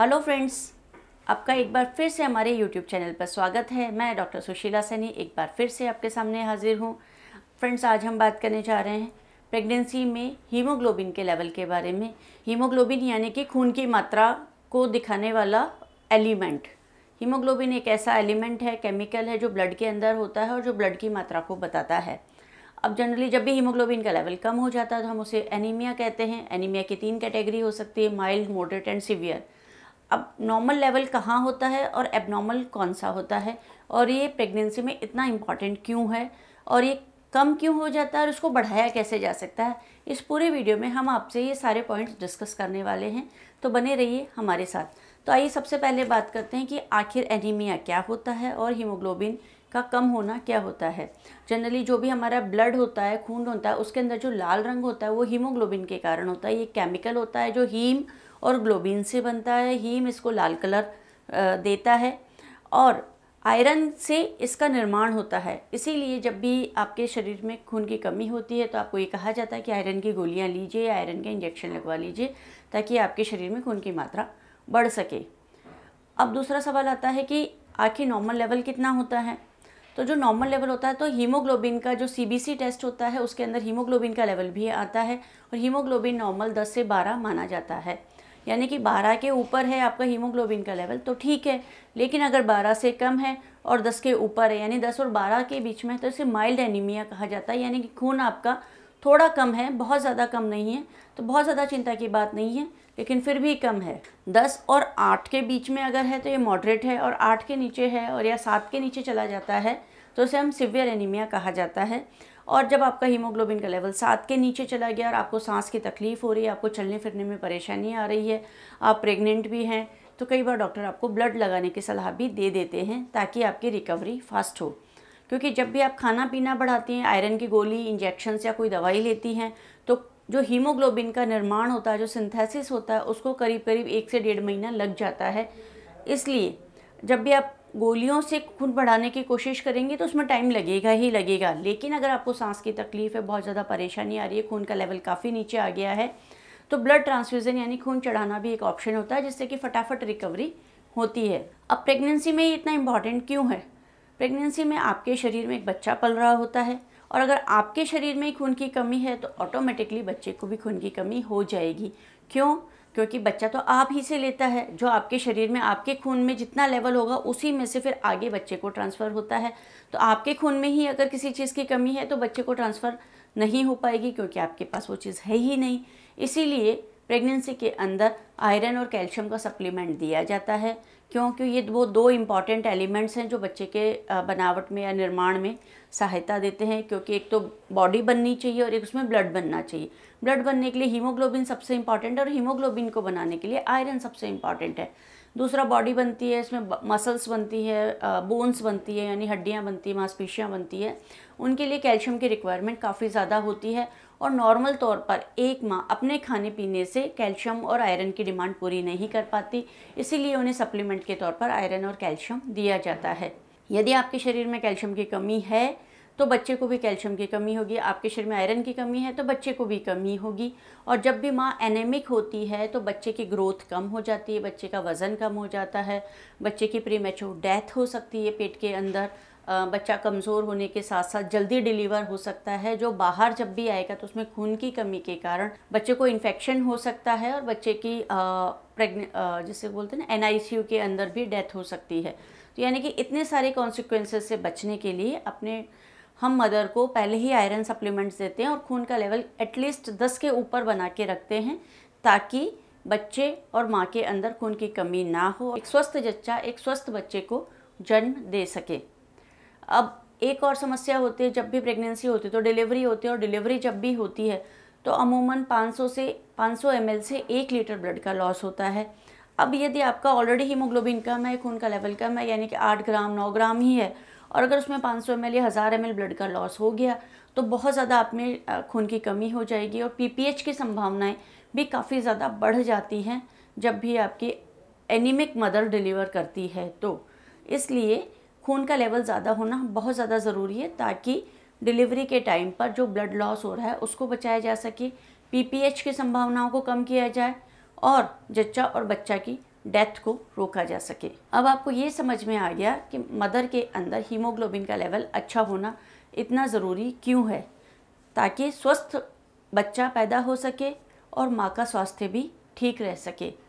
hello friends आपका एक बार फिर से हमारे यूट्यूब चैनल पर स्वागत है मैं डॉक्टर सुशीला सैनी एक बार फिर से आपके सामने हाजिर हूँ फ्रेंड्स आज हम बात करने जा रहे हैं प्रेगनेंसी में हीमोग्लोबिन के लेवल के बारे में हीमोग्लोबिन यानी कि खून की मात्रा को दिखाने वाला एलिमेंट हीमोग्लोबिन एक ऐसा एलिमेंट है केमिकल है जो ब्लड के अंदर होता है और जो ब्लड की मात्रा को बताता है अब जनरली जब भी हीमोग्लोबिन का लेवल कम हो जाता है तो हम उसे एनीमिया कहते हैं एनीमिया की तीन कैटेगरी हो सकती है माइल्ड मॉडरेट एंड सीवियर अब नॉर्मल लेवल कहाँ होता है और एबनॉर्मल कौन सा होता है और ये प्रेगनेंसी में इतना इम्पॉर्टेंट क्यों है और ये कम क्यों हो जाता है और इसको बढ़ाया कैसे जा सकता है इस पूरे वीडियो में हम आपसे ये सारे पॉइंट्स डिस्कस करने वाले हैं तो बने रहिए हमारे साथ तो आइए सबसे पहले बात करते हैं कि आखिर एनीमिया क्या होता है और हीमोग्लोबिन का कम होना क्या होता है जनरली जो भी हमारा ब्लड होता है खून होता है उसके अंदर जो लाल रंग होता है वो हीमोग्लोबिन के कारण होता है ये केमिकल होता है जो हीम और ग्लोबिन से बनता है हीम इसको लाल कलर देता है और आयरन से इसका निर्माण होता है इसीलिए जब भी आपके शरीर में खून की कमी होती है तो आपको ये कहा जाता है कि आयरन की गोलियां लीजिए आयरन के इंजेक्शन लगवा लीजिए ताकि आपके शरीर में खून की मात्रा बढ़ सके अब दूसरा सवाल आता है कि आखिर नॉर्मल लेवल कितना होता है तो जो नॉर्मल लेवल होता है तो हीमोग्लोबिन का जो सी टेस्ट होता है उसके अंदर हीमोग्लोबिन का लेवल भी आता है और हीमोग्लोबिन नॉर्मल दस से बारह माना जाता है यानी कि 12 के ऊपर है आपका हीमोग्लोबिन का लेवल तो ठीक है लेकिन अगर 12 से कम है और 10 के ऊपर है यानी 10 और 12 के बीच में है तो इसे माइल्ड एनीमिया कहा जाता है यानी कि खून आपका थोड़ा कम है बहुत ज़्यादा कम नहीं है तो बहुत ज़्यादा चिंता की बात नहीं है लेकिन फिर भी कम है दस और आठ के बीच में अगर है तो ये मॉडरेट है और आठ के नीचे है और या सात के नीचे चला जाता है तो इसे हम सिवियर एनीमिया कहा जाता है और जब आपका हीमोग्लोबिन का लेवल सात के नीचे चला गया और आपको सांस की तकलीफ़ हो रही है आपको चलने फिरने में परेशानी आ रही है आप प्रेग्नेंट भी हैं तो कई बार डॉक्टर आपको ब्लड लगाने की सलाह भी दे देते हैं ताकि आपकी रिकवरी फास्ट हो क्योंकि जब भी आप खाना पीना बढ़ाती हैं आयरन की गोली इंजेक्शन या कोई दवाई लेती हैं तो जो हीमोग्लोबिन का निर्माण होता है जो सिंथेसिस होता है उसको करीब करीब एक से डेढ़ महीना लग जाता है इसलिए जब भी आप गोलियों से खून बढ़ाने की कोशिश करेंगे तो उसमें टाइम लगेगा ही लगेगा लेकिन अगर आपको सांस की तकलीफ़ है बहुत ज़्यादा परेशानी आ रही है खून का लेवल काफ़ी नीचे आ गया है तो ब्लड ट्रांसफ्यूज़न यानी खून चढ़ाना भी एक ऑप्शन होता है जिससे कि फटाफट रिकवरी होती है अब प्रेगनेंसी में ये इतना इम्पॉर्टेंट क्यों है प्रेगनेंसी में आपके शरीर में एक बच्चा पल रहा होता है और अगर आपके शरीर में खून की कमी है तो ऑटोमेटिकली बच्चे को भी खून की कमी हो जाएगी क्यों क्योंकि बच्चा तो आप ही से लेता है जो आपके शरीर में आपके खून में जितना लेवल होगा उसी में से फिर आगे बच्चे को ट्रांसफ़र होता है तो आपके खून में ही अगर किसी चीज़ की कमी है तो बच्चे को ट्रांसफ़र नहीं हो पाएगी क्योंकि आपके पास वो चीज़ है ही नहीं इसीलिए प्रेगनेंसी के अंदर आयरन और कैल्शियम का सप्लीमेंट दिया जाता है क्योंकि ये वो दो इम्पॉर्टेंट एलिमेंट्स हैं जो बच्चे के बनावट में या निर्माण में सहायता देते हैं क्योंकि एक तो बॉडी बननी चाहिए और एक उसमें ब्लड बनना चाहिए ब्लड बनने के लिए हीमोग्लोबिन सबसे इम्पॉर्टेंट है और हीमोग्लोबिन को बनाने के लिए आयरन सबसे इम्पॉर्टेंट है दूसरा बॉडी बनती है इसमें मसल्स बनती है बोन्स बनती है यानी हड्डियाँ बनती है मांसपेशियाँ बनती है उनके लिए कैल्शियम की रिक्वायरमेंट काफ़ी ज़्यादा होती है और नॉर्मल तौर पर एक माँ अपने खाने पीने से कैल्शियम और आयरन की डिमांड पूरी नहीं कर पाती इसीलिए उन्हें सप्लीमेंट के तौर पर आयरन और कैल्शियम दिया जाता है यदि आपके शरीर में कैल्शियम की कमी है तो बच्चे को भी कैल्शियम की कमी होगी आपके शरीर में आयरन की कमी है तो बच्चे को भी कमी होगी और जब भी माँ एनेमिक होती है तो बच्चे की ग्रोथ कम हो जाती है बच्चे का वज़न कम हो जाता है बच्चे की प्री डेथ हो सकती है पेट के अंदर बच्चा कमज़ोर होने के साथ साथ जल्दी डिलीवर हो सकता है जो बाहर जब भी आएगा तो उसमें खून की कमी के कारण बच्चे को इन्फेक्शन हो सकता है और बच्चे की प्रेगने जिसे बोलते हैं ना एन के अंदर भी डेथ हो सकती है तो यानी कि इतने सारे कॉन्सिक्वेंसेस से बचने के लिए अपने हम मदर को पहले ही आयरन सप्लीमेंट्स देते हैं और खून का लेवल एटलीस्ट दस के ऊपर बना के रखते हैं ताकि बच्चे और माँ के अंदर खून की कमी ना हो एक स्वस्थ जच्चा एक स्वस्थ बच्चे को जन्म दे सके अब एक और समस्या होती है जब भी प्रेगनेंसी होती है तो डिलीवरी होती है और डिलीवरी जब भी होती है तो अमूमन 500 से 500 एम से एक लीटर ब्लड का लॉस होता है अब यदि आपका ऑलरेडी हीमोग्लोबिन कम है खून का लेवल कम है यानी कि आठ ग्राम नौ ग्राम ही है और अगर उसमें 500 सौ एम या हज़ार एम ब्लड का लॉस हो गया तो बहुत ज़्यादा आप में खून की कमी हो जाएगी और पी की संभावनाएँ भी काफ़ी ज़्यादा बढ़ जाती हैं जब भी आपकी एनीमिक मदर डिलीवर करती है तो इसलिए खून का लेवल ज़्यादा होना बहुत ज़्यादा ज़रूरी है ताकि डिलीवरी के टाइम पर जो ब्लड लॉस हो रहा है उसको बचाया जा सके पीपीएच की संभावनाओं को कम किया जाए और जच्चा और बच्चा की डेथ को रोका जा सके अब आपको ये समझ में आ गया कि मदर के अंदर हीमोग्लोबिन का लेवल अच्छा होना इतना ज़रूरी क्यों है ताकि स्वस्थ बच्चा पैदा हो सके और माँ का स्वास्थ्य भी ठीक रह सके